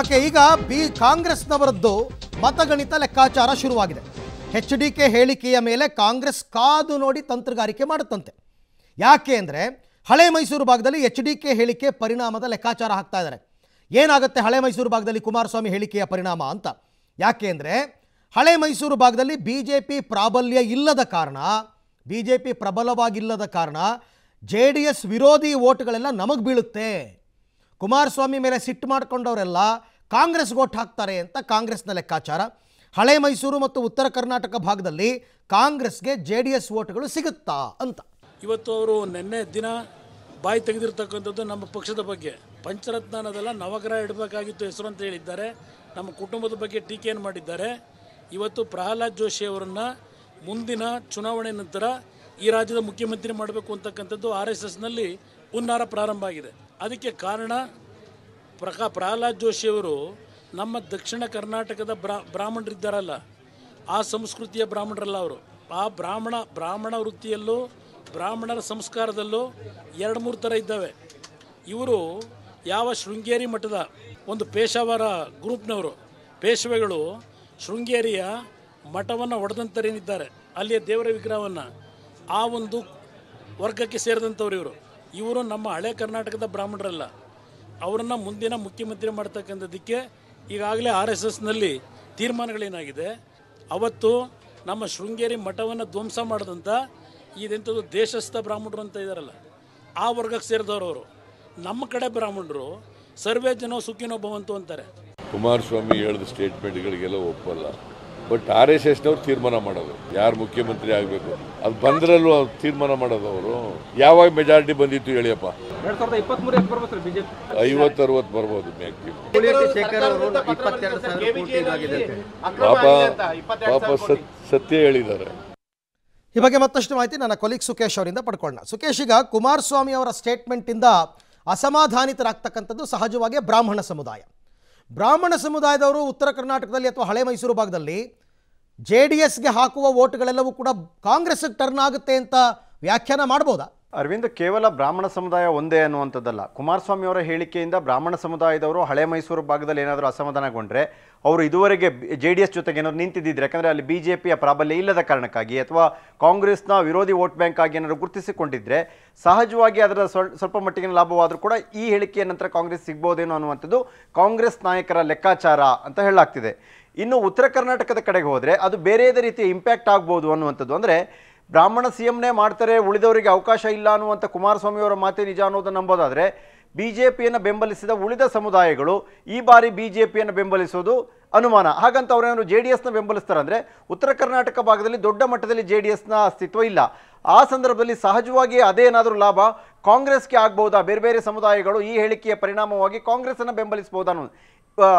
okay ಈಗ B ಕಾಂಗ್ರೆಸ್ನವರದ್ದು ಮತಗಣಿತ ಲೆಕ್ಕಾಚಾರ ಶುರುವಾಗಿದೆ ಎಚ್ ಡಿ ಕೆ ಹೇಳಿಕೆಯ ಮೇಲೆ ಕಾಂಗ್ರೆಸ್ ಕಾದು ನೋಡಿ ತಂತ್ರಗಾರಿಕೆ ಮಾಡುತ್ತಂತೆ ಯಾಕೆ ಅಂದರೆ ಹಳೆ ಮೈಸೂರು ಭಾಗದಲ್ಲಿ ಎಚ್ ಡಿ ಕೆ ಹೇಳಿಕೆ ಪರಿಣಾಮದ ಲೆಕ್ಕಾಚಾರ ಹಾಕ್ತಾ ಇದ್ದಾರೆ ಏನಾಗುತ್ತೆ ಹಳೆ ಮೈಸೂರು ಭಾಗದಲ್ಲಿ ಕುಮಾರಸ್ವಾಮಿ ಹೇಳಿಕೆಯ ಪರಿಣಾಮ ಅಂತ ಯಾಕೆ ಅಂದರೆ ಹಳೆ ಮೈಸೂರು ಭಾಗದಲ್ಲಿ ಬಿ ಜೆ ಪಿ ಪ್ರಾಬಲ್ಯ ಇಲ್ಲದ ಕಾರಣ ಬಿ ಜೆ ಪಿ ಪ್ರಬಲವಾಗಿಲ್ಲದ ಕಾರಣ ಜೆ ಡಿ ಎಸ್ ವಿರೋಧಿ ಓಟ್ಗಳೆಲ್ಲ ನಮಗೆ ಬೀಳುತ್ತೆ ಕುಮಾರಸ್ವಾಮಿ ಮೇಲೆ ಸಿಟ್ಟು ಮಾಡಿಕೊಂಡವರೆಲ್ಲ ಕಾಂಗ್ರೆಸ್ ಓಟ್ ಹಾಕ್ತಾರೆ ಅಂತ ಕಾಂಗ್ರೆಸ್ನ ಲೆಕ್ಕಾಚಾರ ಹಳೆ ಮೈಸೂರು ಮತ್ತು ಉತ್ತರ ಕರ್ನಾಟಕ ಭಾಗದಲ್ಲಿ ಕಾಂಗ್ರೆಸ್ಗೆ ಜೆ ಡಿ ಎಸ್ ಓಟ್ಗಳು ಸಿಗುತ್ತಾ ಅಂತ ಇವತ್ತು ಅವರು ನಿನ್ನೆ ದಿನ ಬಾಯಿ ತೆಗೆದಿರ್ತಕ್ಕಂಥದ್ದು ನಮ್ಮ ಪಕ್ಷದ ಬಗ್ಗೆ ಪಂಚರತ್ನದಲ್ಲ ನವಗ್ರಹ ಇಡಬೇಕಾಗಿತ್ತು ಹೆಸರು ಅಂತ ಹೇಳಿದ್ದಾರೆ ನಮ್ಮ ಕುಟುಂಬದ ಬಗ್ಗೆ ಟೀಕೆಯನ್ನು ಮಾಡಿದ್ದಾರೆ ಇವತ್ತು ಪ್ರಹ್ಲಾದ್ ಜೋಶಿ ಅವರನ್ನು ಮುಂದಿನ ಚುನಾವಣೆ ನಂತರ ಈ ರಾಜ್ಯದ ಮುಖ್ಯಮಂತ್ರಿ ಮಾಡಬೇಕು ಅಂತಕ್ಕಂಥದ್ದು ಆರ್ ಎಸ್ ಎಸ್ನಲ್ಲಿ ಹುನ್ನಾರ ಪ್ರಾರಂಭ ಆಗಿದೆ ಅದಕ್ಕೆ ಕಾರಣ ಪ್ರಕಾ ಪ್ರಹ್ಲಾದ್ ಜೋಶಿಯವರು ನಮ್ಮ ದಕ್ಷಿಣ ಕರ್ನಾಟಕದ ಬ್ರಾ ಬ್ರಾಹ್ಮಣರಿದ್ದಾರಲ್ಲ ಆ ಸಂಸ್ಕೃತಿಯ ಬ್ರಾಹ್ಮಣರಲ್ಲ ಅವರು ಆ ಬ್ರಾಹ್ಮಣ ಬ್ರಾಹ್ಮಣ ವೃತ್ತಿಯಲ್ಲೂ ಬ್ರಾಹ್ಮಣರ ಸಂಸ್ಕಾರದಲ್ಲೂ ಎರಡು ಮೂರು ಥರ ಇದ್ದಾವೆ ಇವರು ಯಾವ ಶೃಂಗೇರಿ ಮಠದ ಒಂದು ಪೇಶಾವರ ಗ್ರೂಪ್ನವರು ಪೇಶವೆಗಳು ಶೃಂಗೇರಿಯ ಮಠವನ್ನು ಒಡೆದಂಥರೇನಿದ್ದಾರೆ ಅಲ್ಲಿಯ ದೇವರ ವಿಗ್ರಹವನ್ನು ಆ ಒಂದು ವರ್ಗಕ್ಕೆ ಸೇರಿದಂಥವ್ರು ಇವರು ಇವರು ನಮ್ಮ ಹಳೆ ಕರ್ನಾಟಕದ ಬ್ರಾಹ್ಮಣರಲ್ಲ ಅವರನ್ನು ಮುಂದಿನ ಮುಖ್ಯಮಂತ್ರಿ ಮಾಡ್ತಕ್ಕಂಥದ್ದಕ್ಕೆ ಈಗಾಗಲೇ ಆರ್ ಎಸ್ ಎಸ್ನಲ್ಲಿ ತೀರ್ಮಾನಗಳೇನಾಗಿದೆ ಅವತ್ತು ನಮ್ಮ ಶೃಂಗೇರಿ ಮಠವನ್ನು ಧ್ವಂಸ ಮಾಡಿದಂಥ ಇದೆಂಥದ್ದು ದೇಶಸ್ಥ ಬ್ರಾಹ್ಮಣರು ಅಂತ ಇದ್ದಾರಲ್ಲ ಆ ವರ್ಗಕ್ಕೆ ಸೇರಿದವರು ಅವರು ನಮ್ಮ ಕಡೆ ಬ್ರಾಹ್ಮಣರು ಸರ್ವೇ ಜನ ಸುಖಿನೋ ಭವಂತು ಅಂತಾರೆ ಕುಮಾರಸ್ವಾಮಿ ಹೇಳಿದ ಸ್ಟೇಟ್ಮೆಂಟ್ಗಳಿಗೆಲ್ಲ ಒಪ್ಪಲ್ಲ ಬಟ್ ಆರ್ ಎಸ್ ಎಸ್ನವ್ರು ತೀರ್ಮಾನ ಮಾಡೋದು ಯಾರು ಮುಖ್ಯಮಂತ್ರಿ ಆಗಬೇಕು ಅದು ಬಂದ್ರಲ್ಲೂ ಅವ್ರು ತೀರ್ಮಾನ ಮಾಡೋದು ಅವರು ಯಾವಾಗ ಮೆಜಾರಿಟಿ ಬಂದಿತ್ತು ಹೇಳಿಯಪ್ಪ ಐವತ್ತು ಅರವತ್ತು ಬರ್ಬೋದು ಪಾಪ ಪಾಪ ಸತ್ಯ ಹೇಳಿದ್ದಾರೆ ಈ ಬಗ್ಗೆ ಮತ್ತಷ್ಟು ಮಾಹಿತಿ ನನ್ನ ಕೊಲೀಗ್ ಸುಕೇಶ್ ಅವರಿಂದ ಪಡ್ಕೊಳ್ಳ ಸುಕೇಶ್ ಈಗ ಕುಮಾರಸ್ವಾಮಿ ಅವರ ಸ್ಟೇಟ್ಮೆಂಟಿಂದ ಅಸಮಾಧಾನಿತರಾಗ್ತಕ್ಕಂಥದ್ದು ಸಹಜವಾಗಿ ಬ್ರಾಹ್ಮಣ ಸಮುದಾಯ ಬ್ರಾಹ್ಮಣ ಸಮುದಾಯದವರು ಉತ್ತರ ಕರ್ನಾಟಕದಲ್ಲಿ ಅಥವಾ ಹಳೆ ಮೈಸೂರು ಭಾಗದಲ್ಲಿ ಜೆ ಡಿ ಎಸ್ಗೆ ಹಾಕುವ ವೋಟ್ಗಳೆಲ್ಲವೂ ಕೂಡ ಕಾಂಗ್ರೆಸ್ಗೆ ಟರ್ನ್ ಆಗುತ್ತೆ ಅಂತ ವ್ಯಾಖ್ಯಾನ ಮಾಡ್ಬೋದಾ ಅರವಿಂದ್ ಕೇವಲ ಬ್ರಾಹ್ಮಣ ಸಮುದಾಯ ಒಂದೇ ಅನ್ನುವಂಥದ್ದಲ್ಲ ಕುಮಾರಸ್ವಾಮಿ ಅವರ ಹೇಳಿಕೆಯಿಂದ ಬ್ರಾಹ್ಮಣ ಸಮುದಾಯದವರು ಹಳೆ ಮೈಸೂರು ಭಾಗದಲ್ಲಿ ಏನಾದರೂ ಅಸಮಾಧಾನಗೊಂಡರೆ ಅವರು ಇದುವರೆಗೆ ಜೆ ಡಿ ಎಸ್ ಜೊತೆಗೆ ಏನಾದ್ರು ನಿಂತಿದ್ದಿದ್ರೆ ಯಾಕಂದರೆ ಅಲ್ಲಿ ಬಿ ಜೆ ಪಿಯ ಪ್ರಾಬಲ್ಯ ಇಲ್ಲದ ಕಾರಣಕ್ಕಾಗಿ ಅಥವಾ ಕಾಂಗ್ರೆಸ್ನ ವಿರೋಧಿ ವೋಟ್ ಬ್ಯಾಂಕ್ ಆಗಿ ಏನಾದರೂ ಗುರುತಿಸಿಕೊಂಡಿದ್ದರೆ ಸಹಜವಾಗಿ ಅದರ ಸ್ವಲ್ಪ ಮಟ್ಟಿಗೆ ಲಾಭವಾದರೂ ಕೂಡ ಈ ಹೇಳಿಕೆಯ ನಂತರ ಕಾಂಗ್ರೆಸ್ ಸಿಗ್ಬೋದೇನೋ ಅನ್ನುವಂಥದ್ದು ಕಾಂಗ್ರೆಸ್ ನಾಯಕರ ಲೆಕ್ಕಾಚಾರ ಅಂತ ಹೇಳಲಾಗ್ತಿದೆ ಇನ್ನು ಉತ್ತರ ಕರ್ನಾಟಕದ ಕಡೆಗೆ ಹೋದರೆ ಅದು ಬೇರೆಯದೇ ರೀತಿಯ ಇಂಪ್ಯಾಕ್ಟ್ ಆಗ್ಬೋದು ಅನ್ನುವಂಥದ್ದು ಅಂದರೆ ಬ್ರಾಹ್ಮಣ ಸಿ ಎಂನೇ ಮಾಡ್ತಾರೆ ಉಳಿದವರಿಗೆ ಅವಕಾಶ ಇಲ್ಲ ಅನ್ನುವಂಥ ಕುಮಾರಸ್ವಾಮಿಯವರ ಮಾತೆ ನಿಜ ಅನ್ನೋದನ್ನು ನಂಬೋದಾದರೆ ಬಿ ಜೆ ಪಿಯನ್ನು ಬೆಂಬಲಿಸಿದ ಉಳಿದ ಸಮುದಾಯಗಳು ಈ ಬಾರಿ ಬಿ ಜೆ ಪಿಯನ್ನು ಬೆಂಬಲಿಸೋದು ಅನುಮಾನ ಹಾಗಂತ ಅವರೇನು ಜೆ ಡಿ ಎಸ್ನ ಬೆಂಬಲಿಸ್ತಾರೆ ಅಂದರೆ ಉತ್ತರ ಕರ್ನಾಟಕ ಭಾಗದಲ್ಲಿ ದೊಡ್ಡ ಮಟ್ಟದಲ್ಲಿ ಜೆ ಡಿ ಎಸ್ನ ಅಸ್ತಿತ್ವ ಇಲ್ಲ ಆ ಸಂದರ್ಭದಲ್ಲಿ ಸಹಜವಾಗಿ ಅದೇನಾದರೂ ಲಾಭ ಕಾಂಗ್ರೆಸ್ಗೆ ಆಗ್ಬೋದಾ ಬೇರೆ ಬೇರೆ ಸಮುದಾಯಗಳು ಈ ಹೇಳಿಕೆಯ ಪರಿಣಾಮವಾಗಿ ಕಾಂಗ್ರೆಸ್ಸನ್ನು ಬೆಂಬಲಿಸಬಹುದಾ ಅನ್ನೋದು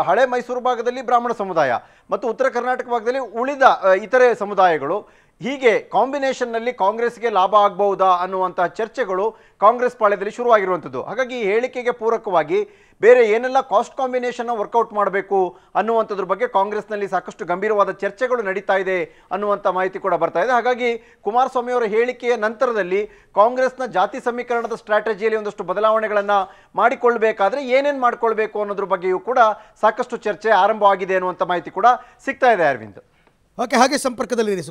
ಹಳೆ ಮೈಸೂರು ಭಾಗದಲ್ಲಿ ಬ್ರಾಹ್ಮಣ ಸಮುದಾಯ ಮತ್ತು ಉತ್ತರ ಕರ್ನಾಟಕ ಭಾಗದಲ್ಲಿ ಉಳಿದ ಇತರೆ ಸಮುದಾಯಗಳು ಹೀಗೆ ಕಾಂಬಿನೇಷನ್ನಲ್ಲಿ ಕಾಂಗ್ರೆಸ್ಗೆ ಲಾಭ ಆಗಬಹುದಾ ಅನ್ನುವಂತಹ ಚರ್ಚೆಗಳು ಕಾಂಗ್ರೆಸ್ ಪಾಳ್ಯದಲ್ಲಿ ಶುರುವಾಗಿರುವಂಥದ್ದು ಹಾಗಾಗಿ ಈ ಹೇಳಿಕೆಗೆ ಪೂರಕವಾಗಿ ಬೇರೆ ಏನೆಲ್ಲ ಕಾಸ್ಟ್ ಕಾಂಬಿನೇಷನ್ನ ವರ್ಕೌಟ್ ಮಾಡಬೇಕು ಅನ್ನುವಂಥದ್ರ ಬಗ್ಗೆ ಕಾಂಗ್ರೆಸ್ನಲ್ಲಿ ಸಾಕಷ್ಟು ಗಂಭೀರವಾದ ಚರ್ಚೆಗಳು ನಡೀತಾ ಇದೆ ಅನ್ನುವಂಥ ಮಾಹಿತಿ ಕೂಡ ಬರ್ತಾ ಇದೆ ಹಾಗಾಗಿ ಕುಮಾರಸ್ವಾಮಿ ಅವರ ಹೇಳಿಕೆಯ ನಂತರದಲ್ಲಿ ಕಾಂಗ್ರೆಸ್ನ ಜಾತಿ ಸಮೀಕರಣದ ಸ್ಟ್ರಾಟಜಿಯಲ್ಲಿ ಒಂದಷ್ಟು ಬದಲಾವಣೆಗಳನ್ನು ಮಾಡಿಕೊಳ್ಬೇಕಾದ್ರೆ ಏನೇನು ಮಾಡಿಕೊಳ್ಬೇಕು ಅನ್ನೋದ್ರ ಬಗ್ಗೆಯೂ ಕೂಡ ಸಾಕಷ್ಟು ಚರ್ಚೆ ಆರಂಭವಾಗಿದೆ ಅನ್ನುವಂಥ ಮಾಹಿತಿ ಕೂಡ ಸಿಗ್ತಾ ಇದೆ ಅರವಿಂದ್ ಓಕೆ ಹಾಗೆ ಸಂಪರ್ಕದಲ್ಲಿ